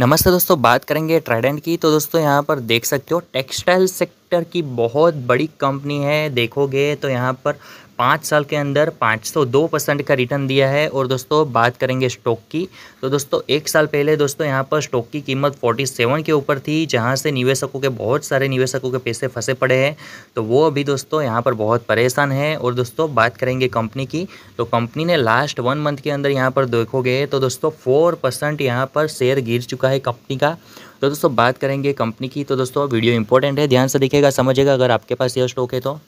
नमस्ते दोस्तों बात करेंगे ट्राइडेंट की तो दोस्तों यहाँ पर देख सकते हो टेक्सटाइल सेक्टर सेक्टर की बहुत बड़ी कंपनी है देखोगे तो यहाँ पर पाँच साल के अंदर 502 परसेंट का रिटर्न दिया है और दोस्तों बात करेंगे स्टॉक की तो दोस्तों एक साल पहले दोस्तों यहाँ पर स्टॉक की कीमत 47 के ऊपर थी जहाँ से निवेशकों के बहुत सारे निवेशकों के पैसे फंसे पड़े हैं तो वो अभी दोस्तों यहाँ पर बहुत परेशान है और दोस्तों बात करेंगे कंपनी की तो कंपनी ने लास्ट वन मंथ के अंदर यहाँ पर देखोगे तो दोस्तों फोर परसेंट यहाँ पर शेयर गिर चुका है कंपनी का तो दोस्तों बात करेंगे कंपनी की तो दोस्तों वीडियो इंपॉर्टेंट है ध्यान से देखिएगा समझिएगा अगर आपके पास यह स्टॉक है तो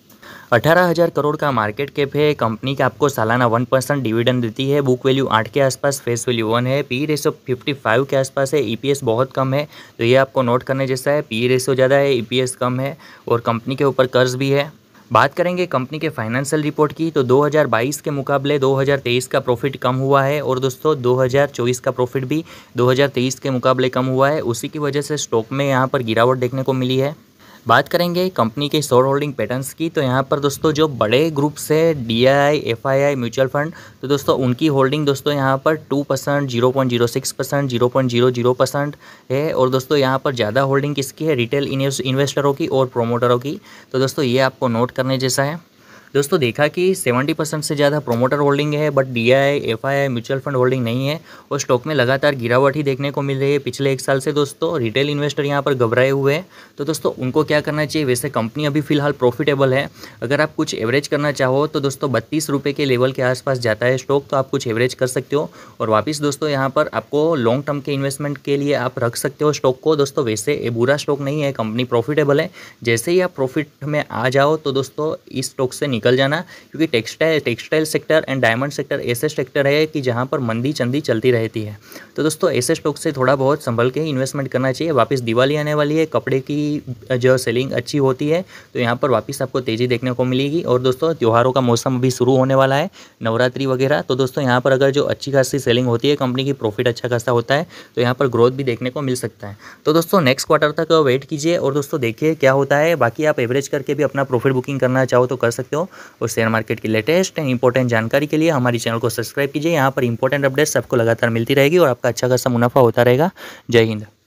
अठारह हज़ार करोड़ का मार्केट कैप है कंपनी का आपको सालाना वन परसेंट डिविडेंड देती है बुक वैल्यू आठ के आसपास फेस वैल्यू वन है पी रेशो फिफ्टी फाइव के आसपास है ईपीएस e बहुत कम है तो ये आपको नोट करने जैसा है पी रेशो e ज़्यादा है ईपीएस e कम है और कंपनी के ऊपर कर्ज भी है बात करेंगे कंपनी के फाइनेंशियल रिपोर्ट की तो 2022 के मुकाबले 2023 का प्रॉफिट कम हुआ है और दोस्तों 2024 का प्रॉफिट भी 2023 के मुकाबले कम हुआ है उसी की वजह से स्टॉक में यहाँ पर गिरावट देखने को मिली है बात करेंगे कंपनी के शोर होल्डिंग पैटर्न्स की तो यहाँ पर दोस्तों जो बड़े ग्रुप्स है D I F I I mutual fund तो दोस्तों उनकी होल्डिंग दोस्तों यहाँ पर two percent zero point zero six percent zero point zero zero percent है और दोस्तों यहाँ पर ज़्यादा होल्डिंग किसकी है रिटेल इन्वेस्टरों की और प्रोमोटरों की तो दोस्तों ये आपको नोट करने जैसा है दोस्तों देखा कि 70 परसेंट से ज़्यादा प्रोमोटर होल्डिंग है but D I F I mutual fund holding नहीं है और स्टॉक में लगातार गिरावट ही देखने को मिल रही है पिछले एक साल से दोस्तों रिटेल इन्वेस्टर यहाँ पर घबराए हुए हैं तो दोस्तों उनको क्या करना चाहिए वैसे कंपनी अभी फिलहाल प्रॉफिटेबल है अगर आप कुछ एवरेज करना चाहो तो दोस्तों बत्तीस रुपये के लेवल के आसपास जाता है स्टॉक तो आप कुछ एवरेज कर सकते हो और वापस दोस्तों यहाँ पर आपको लॉन्ग टर्म के इन्वेस्टमेंट के लिए आप रख सकते हो स्टॉक को दोस्तों वैसे ये बुरा स्टॉक नहीं है कंपनी प्रॉफिटेबल है जैसे ही आप प्रॉफिट में आ जाओ तो दोस्तों इस स्टॉक से निकल जाना क्योंकि textile textile sector and diamond sector ऐसे सेक्टर है कि जहाँ पर मंदी चंदी चलती रहती है तो दोस्तों ऐसे स्टॉक से थोड़ा बहुत संभल के इन्वेस्टमेंट करना चाहिए वापस दिवाली आने वाली है कपड़े की जो सेलिंग अच्छी होती है तो यहाँ पर वापस आपको तेज़ी देखने को मिलेगी और दोस्तों त्यौहारों का मौसम अभी शुरू होने वाला है नवरात्रि वगैरह तो दोस्तों यहाँ पर अगर जो अच्छी खासी सेलिंग होती है कंपनी की प्रॉफिट अच्छा खासा होता है तो यहाँ पर ग्रोथ भी देखने को मिल सकता है तो दोस्तों नेक्स्ट क्वार्टर तक वेट कीजिए और दोस्तों देखिए क्या होता है बाकी आप एवरेज करके भी अपना प्रॉफिट बुकिंग करना चाहो तो कर सकते हो और शेयर मार्केट की लेटेस्ट एंड इंपॉर्टेंट जानकारी के लिए हमारे चैनल को सब्सक्राइब कीजिए यहाँ पर इंपॉर्टेंट अपडेट आपको लगातार मिलती रहेगी और आपका अच्छा खासा मुनाफा होता रहेगा जय हिंद